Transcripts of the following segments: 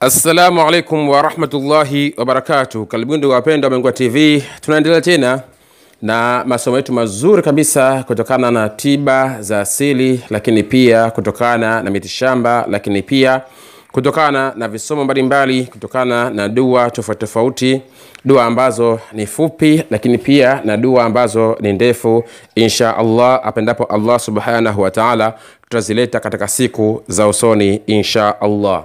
assalamu alaikum warahmatullahi wabarakatu karibuni ndugu wapendwa mengwa tv tunaendelea tena na masomo yetu mazuri kabisa kutokana na tiba za asili lakini pia kutokana na mitishamba lakini pia kutokana na visomo mbalimbali kutokana na dua tofauti tofauti dua ambazo ni fupi lakini pia na dua ambazo ni ndefu insha allah apendapo allah subhanahu wataala tutazileta katika siku za usoni insha allah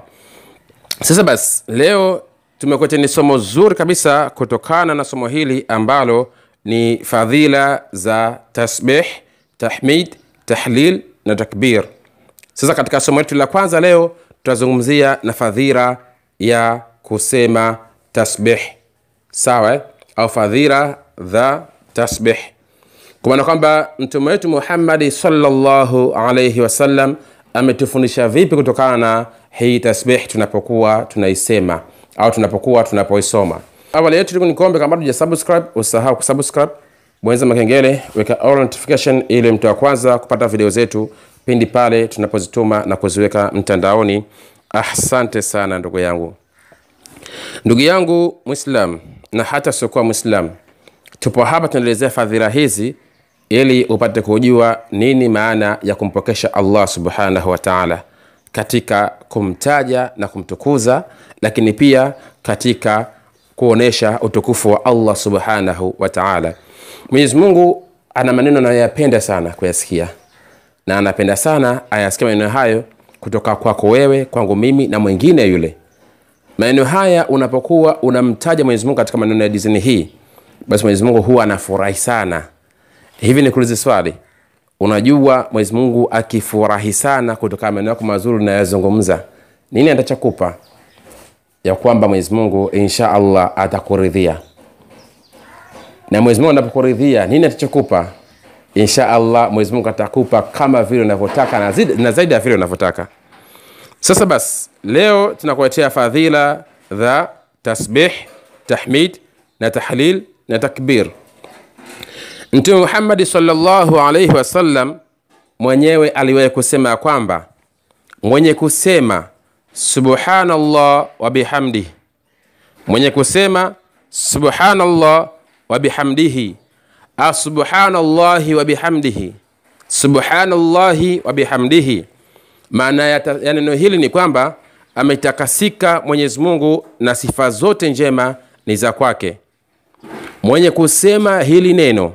sasa basi, leo tumekuletea ni somo zuri kabisa kutokana na somo hili ambalo ni fadhila za tasbih, tahmid, tahlil na takbir. Sasa katika somo letu la kwanza leo tutazungumzia na fadhila ya kusema tasbih, sawa, eh? au fadhila dha tasbih, kwa maana kwamba mtume wetu Muhammadi sallallahu alaihi wasallam ametufundisha vipi kutokana na hii tasbih tunapokuwa tunaisema au tunapokuwa tunapoisoma. Awali yetu tuko nikombe, kama bado subscribe usahau kusubscribe, bonyeza makengele, weka all notification ili mtu wa kwanza kupata video zetu pindi pale tunapozituma na kuziweka mtandaoni. Asante sana ndugu yangu, ndugu yangu Muislam na hata siokuwa Muislam, tupo hapa tunaelezea fadhila hizi ili upate kujua nini maana ya kumpokesha Allah subhanahu wa ta'ala katika kumtaja na kumtukuza lakini pia katika kuonesha utukufu wa allah subhanahu wataala mwenyezi mungu ana maneno anayoyapenda sana kuyasikia na anapenda sana ayasikia maneno hayo kutoka kwako wewe kwangu mimi na mwingine yule maneno haya unapokuwa unamtaja mwenyezi mungu katika maneno ya dizini hii basi mwenyezi mungu huwa anafurahi sana hivi nikuulize swali Unajua Mwenyezi Mungu akifurahi sana kutokana maneno yako mazuri unayozungumza, nini atachakupa Ya kwamba Mwenyezi Mungu insha Allah atakuridhia. Na Mwenyezi Mungu anapokuridhia, nini atachokupa? Insha Allah Mwenyezi Mungu atakupa kama vile unavyotaka na zaidi, na zaidi ya vile unavyotaka. Sasa basi, leo tunakuletea fadhila za tasbih, tahmid na tahlil na takbir. Mtume Muhammad sallallahu alaihi wasallam mwenyewe aliwahi kusema ya kwamba mwenye kusema subhanallah wa bihamdihi, mwenye kusema subhanallah wa bihamdihi, subhanallahi wa bihamdihi, subhanallahi wa bihamdihi. Maana ya neno hili ni kwamba ametakasika Mwenyezi Mungu na sifa zote njema ni za kwake. Mwenye kusema hili neno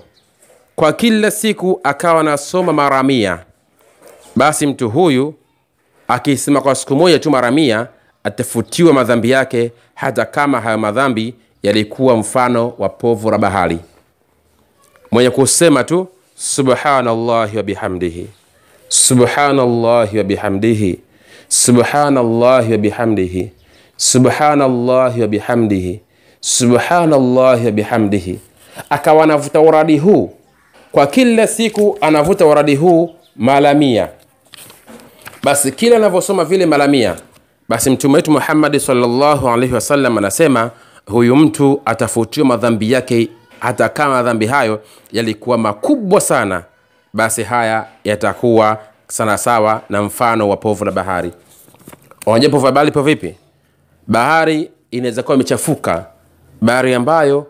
kwa kila siku akawa anasoma mara mia basi mtu huyu akisema kwa siku moja tu mara mia atafutiwa madhambi yake hata kama hayo madhambi yalikuwa mfano wa povu la bahari mwenye kusema tu subhanallahi wabihamdihi subhanallahi wabihamdihi subhanallahi wabihamdihi subhanallahi wabihamdihi subhanallahi wabihamdihi akawa anavuta uradi huu kwa kila siku anavuta waradi huu mara mia basi kila anavyosoma vile mara mia basi mtume wetu muhammadi salllahu alaihi wasallam anasema huyu mtu atafutiwa madhambi yake hata kama madhambi hayo yalikuwa makubwa sana basi haya yatakuwa sanasawa na mfano wa povu la bahari unajua povu la bahari po vipi bahari inaweza kuwa imechafuka bahari ambayo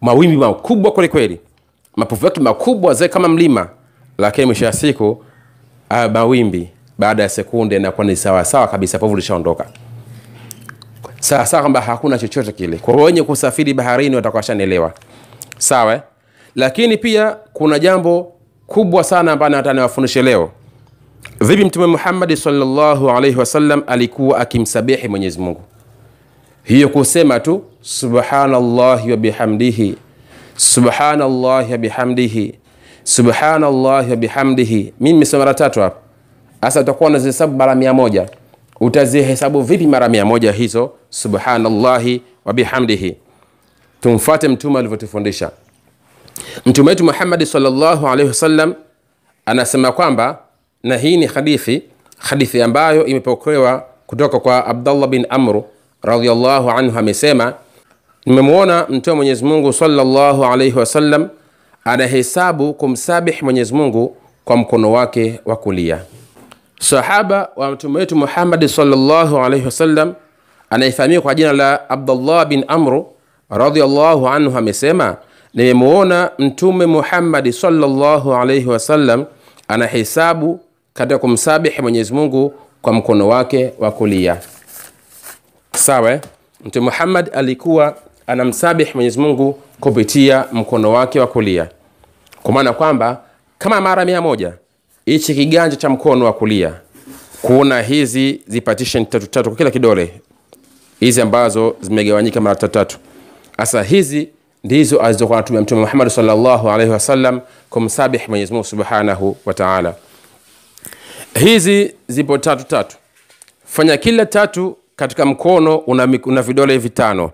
mawimbi makubwa kwelikweli mapofu yake makubwa zae kama mlima, lakini mwisho wa siku aya mawimbi baada ya sekunde nakuwa ni sawasawa kabisa, povu lishaondoka sawasawa, kwamba hakuna chochote kile. Kwa wenye kusafiri baharini watakuwa washanielewa, sawa. Eh? Lakini pia kuna jambo kubwa sana ambayo nata niwafundishe leo. Vipi Mtume Muhammadi sallallahu alaihi wasallam alikuwa akimsabihi Mwenyezi Mungu? Hiyo kusema tu subhanallahi wa bihamdihi subhanallahi wabihamdihi bihamdihi subhanallahi wa bihamdihi. Mimi nimesema mara tatu hapa, sasa utakuwa unazihesabu mara mia moja. Utazihesabu vipi mara mia moja hizo subhanallahi wabihamdihi bihamdihi? Tumfuate mtume alivyotufundisha. Mtume wetu Muhammadi sallallahu alaihi wasallam anasema kwamba, na hii ni hadithi hadithi ambayo imepokewa kutoka kwa abdallah bin Amru radhiallahu anhu, amesema nimemwona mtume wa mwenyezi mungu salllahu alaihi wasallam anahesabu kumsabih mwenyezi mungu kwa mkono wake wa kulia sahaba wa mtume wetu muhammadi salllahu alaihi wasallam anayefahamika kwa jina la abdullah bin amru radiallahu anhu amesema nimemwona mtume muhammadi salllahu alaihi wasallam anahesabu katika kumsabihi mwenyezi mungu kwa mkono wake wa kulia sawa eh? mtume muhammad alikuwa anamsabih Mwenyezi Mungu kupitia mkono wake wa kulia, kwa maana kwamba kama mara mia moja hichi kiganja cha mkono wa kulia kuna hizi zipatishe tatu tatu kwa kila kidole, hizi ambazo zimegawanyika mara tatu tatu. Sasa hizi ndizo alizokuwa anatumia Mtume Muhammad sallallahu alaihi wasallam kumsabih Mwenyezi Mungu subhanahu wa taala. Hizi zipo tatu tatu, fanya kila tatu katika mkono una, una vidole vitano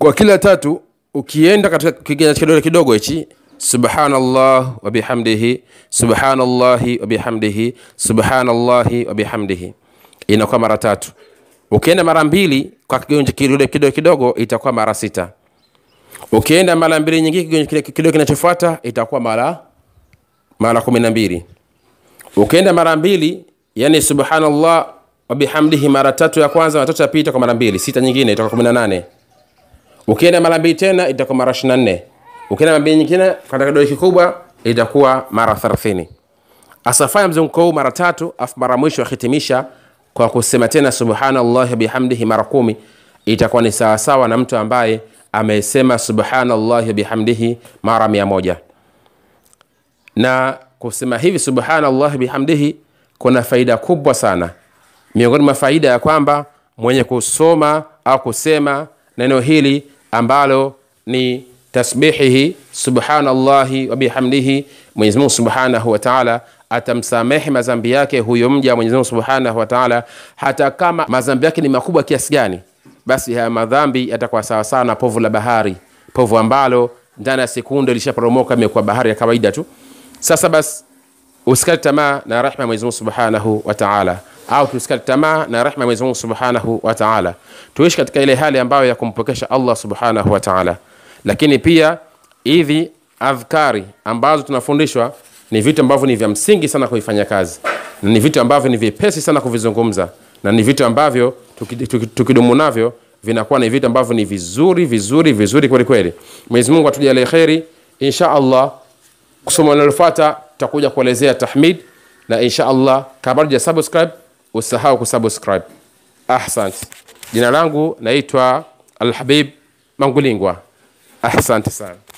kwa kila tatu ukienda katika kiganja kidole kidogo hichi subhanallah wa bihamdihi subhanallahi wa bihamdihi subhanallahi wa bihamdihi inakuwa mara tatu ukienda mara mbili kwa kiganja kidole kidogo kidogo itakuwa mara sita ukienda mara mbili nyingine kidogo kinachofuata itakuwa mara mara kumi na mbili ukienda mara mbili yani subhanallah wa bihamdihi mara tatu ya kwanza na tatu ya pili itakuwa mara mbili sita nyingine itakuwa kumi na nane Ukienda mara mbili tena itakuwa mara 24. Ukienda mara mbili nyingine katika kidole kikubwa itakuwa mara 30. Asa mzunguko huu mara tatu, afu mara mwisho ahitimisha kwa kusema tena subhanallahi bihamdihi mara kumi, itakuwa ni sawasawa na mtu ambaye amesema subhanallahi bihamdihi mara mia moja. Na kusema hivi subhanallahi bihamdihi kuna faida kubwa sana, miongoni mwa faida ya kwamba mwenye kusoma au kusema neno hili ambalo ni tasbihihi subhanallahi wa bihamdihi, subhanahu wa taala atamsamehe mazambi yake huyo mja mwenyezimungu subhanahu wa taala, hata kama mazambi yake ni makubwa kiasi gani, basi haya madhambi yatakuwa sawasawa na povu la bahari, povu ambalo ndani ya sekunde lishaporomoka imekuwa bahari ya kawaida tu. Sasa basi usikati tamaa na rahma ya subhanahu wa taala au tusikate tamaa na rehma Mwenyezi Mungu Subhanahu wa Ta'ala, tuishi katika ile hali ambayo ya kumpokesha Allah Subhanahu wa Ta'ala. Lakini pia hivi adhkari ambazo tunafundishwa ni vitu ambavyo ni vya msingi sana kuifanya kazi, na ni vitu ambavyo ni vyepesi sana kuvizungumza, na ni vitu ambavyo tukidumu navyo vinakuwa ni vitu ambavyo ni vizuri vizuri vizuri kweli kweli. Mwenyezi Mungu atujalie kheri insha Allah. Somo linalofuata tutakuja kuelezea tahmid, na insha Allah kama bado subscribe usahau kusubscribe. Ahsante. Jina langu naitwa Alhabib Mangulingwa. ahsante sana.